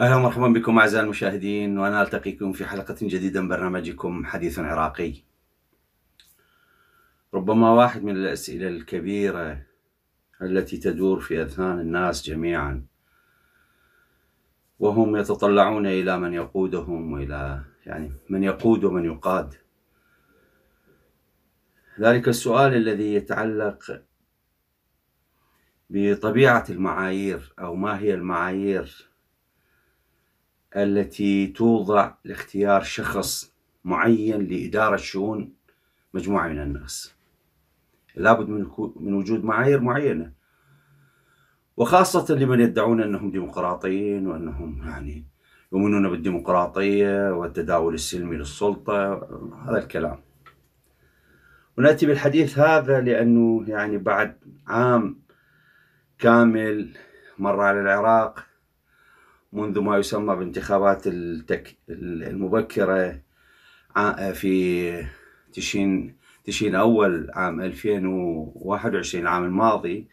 اهلا ومرحبا بكم اعزائي المشاهدين وانا التقيكم في حلقه جديده من برنامجكم حديث عراقي. ربما واحد من الاسئله الكبيره التي تدور في اذهان الناس جميعا وهم يتطلعون إلى من يقودهم وإلى يعني من يقود ومن يقاد ذلك السؤال الذي يتعلق بطبيعة المعايير أو ما هي المعايير التي توضع لاختيار شخص معين لإدارة شؤون مجموعة من الناس لابد من وجود معايير معينة وخاصة لمن يدعون أنهم ديمقراطيين وأنهم يعني يؤمنون بالديمقراطية والتداول السلمي للسلطة هذا الكلام ونأتي بالحديث هذا لأنه يعني بعد عام كامل مر على العراق منذ ما يسمى بانتخابات التك... المبكرة في تشين تشين أول عام 2021 العام الماضي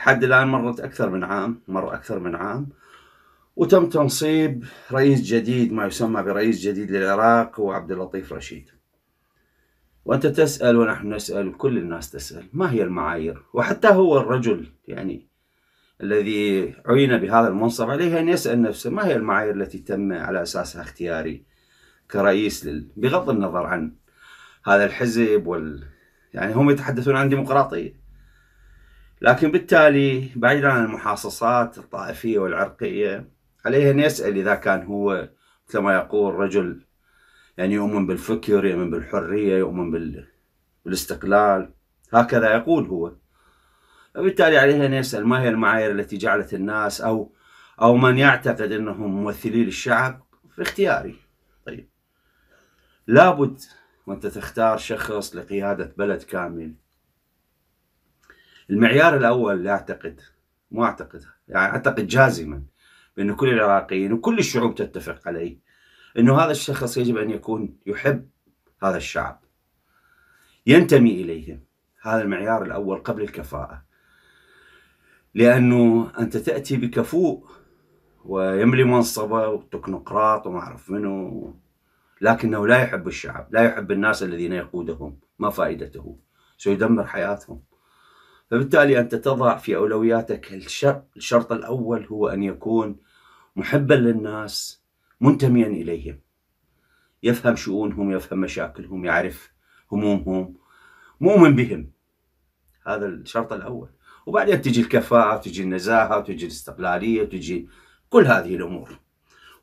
لحد الآن مرت أكثر من عام مر أكثر من عام وتم تنصيب رئيس جديد ما يسمى برئيس جديد للعراق هو عبد اللطيف رشيد وأنت تسأل ونحن نسأل كل الناس تسأل ما هي المعايير وحتى هو الرجل يعني الذي عين بهذا المنصب عليه أن يسأل نفسه ما هي المعايير التي تم على أساسها اختياري كرئيس لل... بغض النظر عن هذا الحزب وال... يعني هم يتحدثون عن ديمقراطية لكن بالتالي بعيدا عن المحاصصات الطائفية والعرقية عليه أن يسأل إذا كان هو كما يقول رجل يعني يؤمن بالفكر يؤمن بالحرية يؤمن بالاستقلال هكذا يقول هو وبالتالي عليه أن يسأل ما هي المعايير التي جعلت الناس أو أو من يعتقد أنهم ممثلي للشعب في اختياري طيب لابد وأنت تختار شخص لقيادة بلد كامل المعيار الأول لا أعتقد ما أعتقد يعني أعتقد جازما بأن كل العراقيين وكل الشعوب تتفق عليه أنه هذا الشخص يجب أن يكون يحب هذا الشعب ينتمي إليه هذا المعيار الأول قبل الكفاءة لأنه أنت تأتي بكفوء ويملي منصبه وتكنقراط وما أعرف منه لكنه لا يحب الشعب لا يحب الناس الذين يقودهم ما فائدته سيدمر حياتهم فبالتالي أنت تضع في أولوياتك الشرط الأول هو أن يكون محبا للناس منتميا إليهم يفهم شؤونهم يفهم مشاكلهم يعرف همومهم مؤمن بهم هذا الشرط الأول وبعدين تجي الكفاءة تجي النزاهة تجي الاستقلالية تجي كل هذه الأمور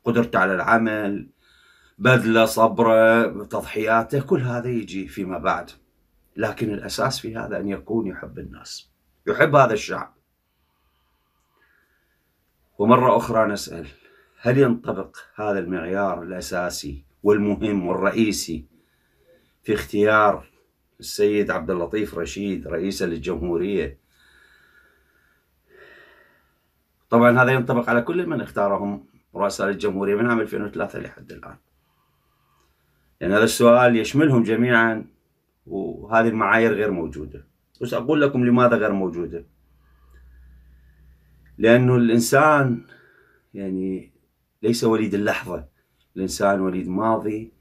قدرته على العمل بذله صبره تضحياته كل هذا يجي فيما بعد لكن الأساس في هذا أن يكون يحب الناس يحب هذا الشعب ومرة أخرى نسأل هل ينطبق هذا المعيار الأساسي والمهم والرئيسي في اختيار السيد عبد اللطيف رشيد رئيسا للجمهورية طبعا هذا ينطبق على كل من اختارهم رؤساء الجمهورية من عام 2003 لحد الآن لأن يعني هذا السؤال يشملهم جميعا وهذه المعايير غير موجودة وسأقول لكم لماذا غير موجودة لأنه الإنسان يعني ليس وليد اللحظة الإنسان وليد ماضي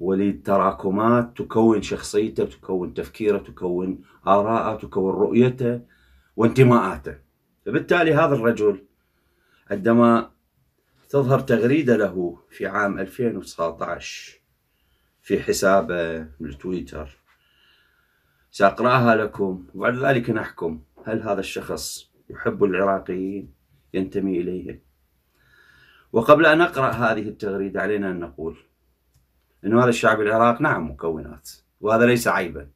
وليد تراكمات تكون شخصيته تكون تفكيره تكون آراءه تكون رؤيته وانتماءاته فبالتالي هذا الرجل عندما تظهر تغريدة له في عام 2019 في حسابه آه، بالتويتر سأقرأها لكم وبعد ذلك نحكم هل هذا الشخص يحب العراقيين ينتمي إليهم وقبل أن نقرأ هذه التغريدة علينا أن نقول أن هذا الشعب العراق نعم مكونات وهذا ليس عيبا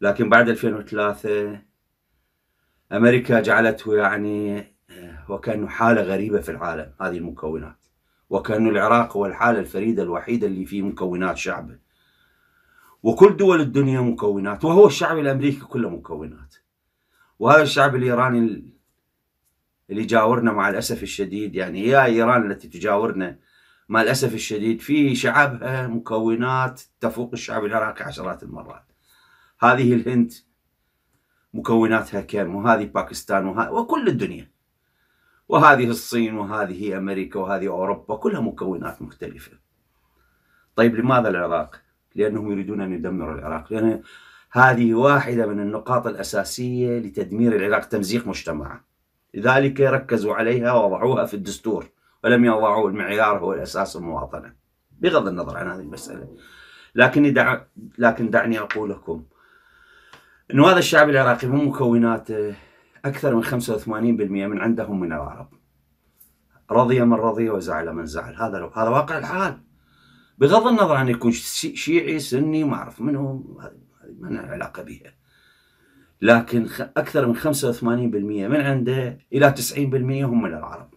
لكن بعد 2003 أمريكا جعلته يعني آه، وكأنه حالة غريبة في العالم هذه المكونات وكأن العراق هو الحالة الفريدة الوحيدة اللي فيه مكونات شعبه وكل دول الدنيا مكونات وهو الشعب الأمريكي كله مكونات وهذا الشعب الإيراني اللي جاورنا مع الأسف الشديد يعني يا إيران التي تجاورنا مع الأسف الشديد في شعبها مكونات تفوق الشعب العراقي عشرات المرات هذه الهند مكوناتها كم وهذه باكستان وكل الدنيا وهذه الصين وهذه أمريكا وهذه أوروبا كلها مكونات مختلفة طيب لماذا العراق؟ لأنهم يريدون أن يدمروا العراق لأن هذه واحدة من النقاط الأساسية لتدمير العراق تمزيق مجتمعه لذلك ركزوا عليها ووضعوها في الدستور ولم يضعوا المعيار هو الأساس المواطنة بغض النظر عن هذه المسألة لكن دع... لكن دعني أقول لكم أنه هذا الشعب العراقي من مكوناته أكثر من 85% من عندهم من العرب رضي من رضي وزعل من زعل هذا لو هذا واقع الحال بغض النظر عن يكون شيعي سني ما أعرف من هو ما لنا علاقة بها لكن أكثر من 85% من عنده إلى 90% هم من العرب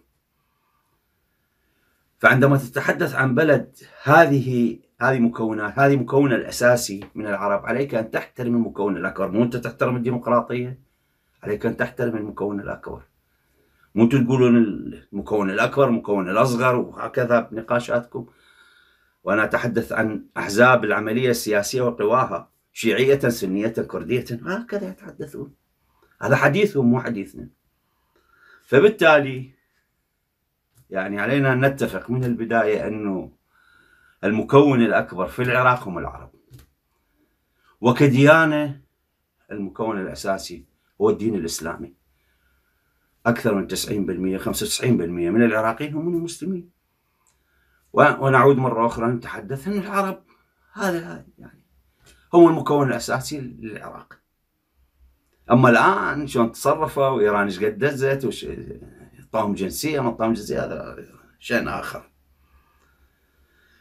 فعندما تتحدث عن بلد هذه هذه مكونات هذه مكونه الاساسي من العرب عليك ان تحترم المكون الاكبر مو انت تحترم الديمقراطيه عليك أن تحترم المكون الأكبر مو تقولون المكون الأكبر المكون الأصغر وهكذا بنقاشاتكم وأنا أتحدث عن أحزاب العملية السياسية وقواها شيعية سنية كردية هكذا يتحدثون هذا حديثهم مو حديثنا فبالتالي يعني علينا أن نتفق من البداية أنه المكون الأكبر في العراق هم العرب وكديانة المكون الأساسي هو الدين الإسلامي أكثر من 90% 95% من العراقيين هم المسلمين ونعود مرة أخرى نتحدث أن العرب هذا يعني هم المكون الأساسي للعراق أما الآن شلون تصرفوا وإيران ايش قد دزت وش طاهم جنسية ما طاهم جنسية هذا شأن آخر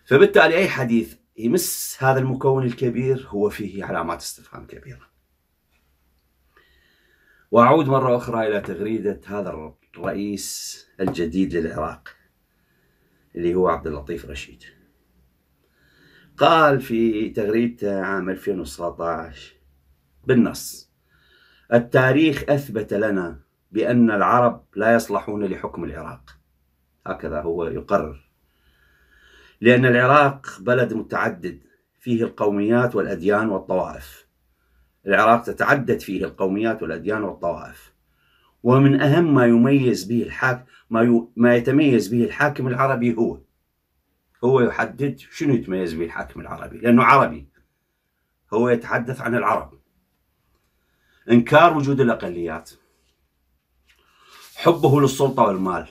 فبالتالي أي حديث يمس هذا المكون الكبير هو فيه علامات استفهام كبيره واعود مره اخرى الى تغريده هذا الرئيس الجديد للعراق اللي هو عبد اللطيف رشيد قال في تغريدته عام 2019 بالنص التاريخ اثبت لنا بان العرب لا يصلحون لحكم العراق هكذا هو يقرر لان العراق بلد متعدد فيه القوميات والاديان والطوائف العراق تتعدد فيه القوميات والأديان والطوائف ومن أهم ما يميز به الحاكم ما, ي... ما يتميز به الحاكم العربي هو هو يحدد شنو يتميز به الحاكم العربي لأنه عربي هو يتحدث عن العرب إنكار وجود الأقليات حبه للسلطة والمال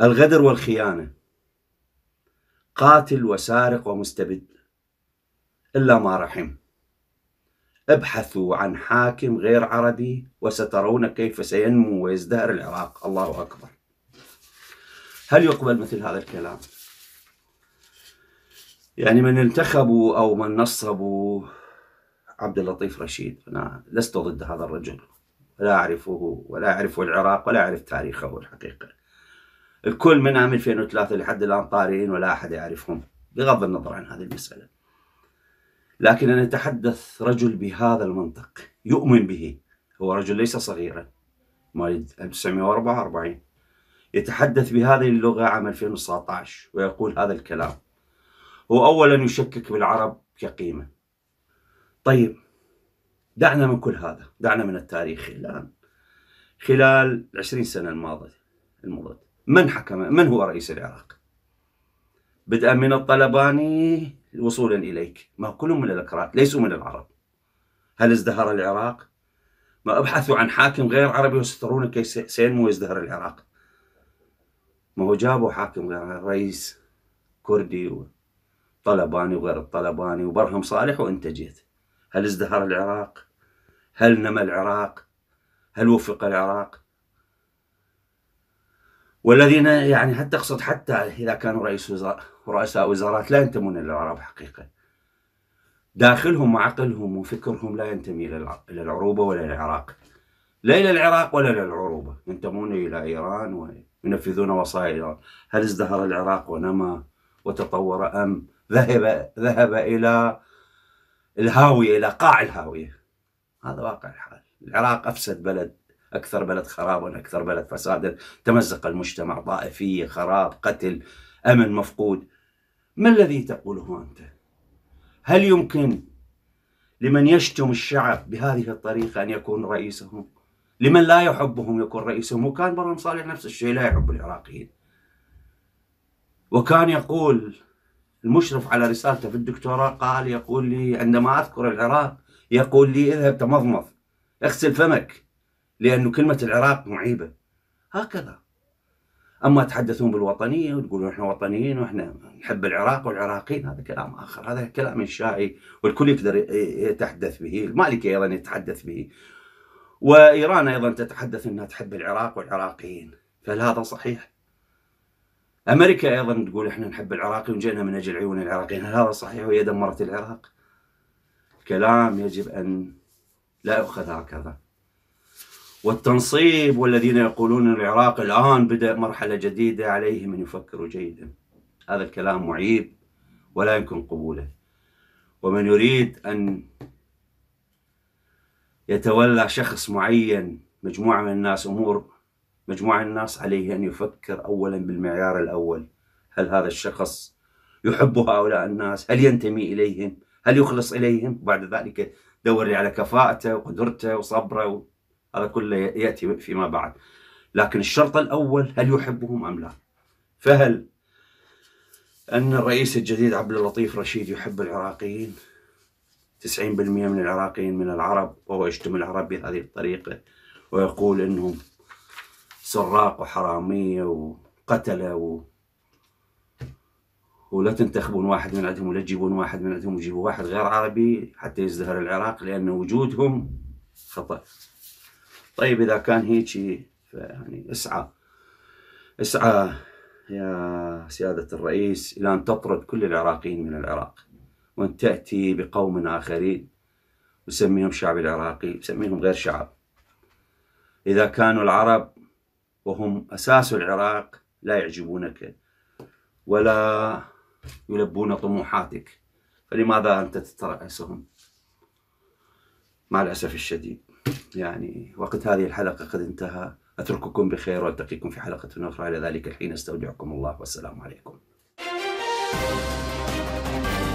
الغدر والخيانة قاتل وسارق ومستبد إلا ما رحم ابحثوا عن حاكم غير عربي وسترون كيف سينمو ويزدهر العراق الله أكبر هل يقبل مثل هذا الكلام؟ يعني من انتخبوا أو من نصبوا عبد اللطيف رشيد أنا لست ضد هذا الرجل لا أعرفه ولا أعرف العراق ولا أعرف تاريخه الحقيقة الكل من عام 2003 لحد الآن طارئين ولا أحد يعرفهم بغض النظر عن هذه المسألة لكن أنا أتحدث رجل بهذا المنطق يؤمن به هو رجل ليس صغيرا مواليد 1944 يتحدث بهذه اللغة عام 2019 ويقول هذا الكلام هو أولا يشكك بالعرب كقيمة طيب دعنا من كل هذا دعنا من التاريخ الآن خلال 20 سنة الماضية المضت من حكم من هو رئيس العراق بدءا من الطلباني وصولا إليك ما كلهم من الأكراد ليسوا من العرب هل ازدهر العراق؟ ما أبحثوا عن حاكم غير عربي وسترون كي سينمو ويزدهر العراق ما هو جابوا حاكم غير رئيس كردي وطلباني وغير الطلباني وبرهم صالح وانت جيت هل ازدهر العراق؟ هل نمى العراق؟ هل وفق العراق؟ والذين يعني حتى أقصد حتى إذا كانوا رئيس وزراء رؤساء وزارات لا ينتمون إلى العرب حقيقة داخلهم وعقلهم وفكرهم لا ينتمي إلى العروبة ولا العراق لا إلى العراق ولا إلى العروبة ينتمون إلى إيران وينفذون وصايا إيران هل ازدهر العراق ونمى وتطور أم ذهب ذهب إلى الهاوية إلى قاع الهاوية هذا واقع الحال العراق أفسد بلد أكثر بلد خرابا أكثر بلد فسادا تمزق المجتمع طائفية خراب قتل أمن مفقود ما الذي تقوله أنت؟ هل يمكن لمن يشتم الشعب بهذه الطريقة أن يكون رئيسهم؟ لمن لا يحبهم يكون رئيسهم وكان برهم صالح نفس الشيء لا يحب العراقيين وكان يقول المشرف على رسالته في الدكتوراه قال يقول لي عندما أذكر العراق يقول لي اذهب تمضمض اغسل فمك لانه كلمة العراق معيبة هكذا أما تحدثون بالوطنية وتقولون إحنا وطنيين وإحنا نحب العراق والعراقيين هذا كلام آخر هذا كلام انشائي والكل يقدر يتحدث به المالكي أيضا يتحدث به وإيران أيضا تتحدث أنها تحب العراق والعراقيين فهل هذا صحيح؟ أمريكا أيضا تقول إحنا نحب العراقي وجينا من أجل عيون العراقيين هل هذا صحيح وهي دمرت العراق؟ كلام يجب أن لا يؤخذ هكذا والتنصيب والذين يقولون العراق الآن بدأ مرحلة جديدة عليهم أن يفكروا جيدا هذا الكلام معيب ولا يمكن قبوله ومن يريد أن يتولى شخص معين مجموعة من الناس أمور مجموعة من الناس عليه أن يفكر أولا بالمعيار الأول هل هذا الشخص يحب هؤلاء الناس هل ينتمي إليهم هل يخلص إليهم بعد ذلك دور على كفاءته وقدرته وصبره هذا كله يأتي فيما بعد لكن الشرط الأول هل يحبهم أم لا فهل أن الرئيس الجديد عبد اللطيف رشيد يحب العراقيين 90% من العراقيين من العرب وهو يشتم العرب بهذه الطريقة ويقول أنهم سراق وحرامية وقتلة و... ولا تنتخبون واحد من عندهم ولا تجيبون واحد من عندهم وتجيبوا واحد غير عربي حتى يزدهر العراق لأن وجودهم خطأ طيب اذا كان هيجي فيعني اسعى اسعى يا سيادة الرئيس إلى أن تطرد كل العراقيين من العراق وأن تأتي بقوم آخرين وسميهم شعب العراقي سميهم غير شعب إذا كانوا العرب وهم أساس العراق لا يعجبونك ولا يلبون طموحاتك فلماذا أنت تترأسهم مع الأسف الشديد يعني وقت هذه الحلقة قد انتهى أترككم بخير وألتقيكم في حلقة أخرى إلى ذلك الحين أستودعكم الله والسلام عليكم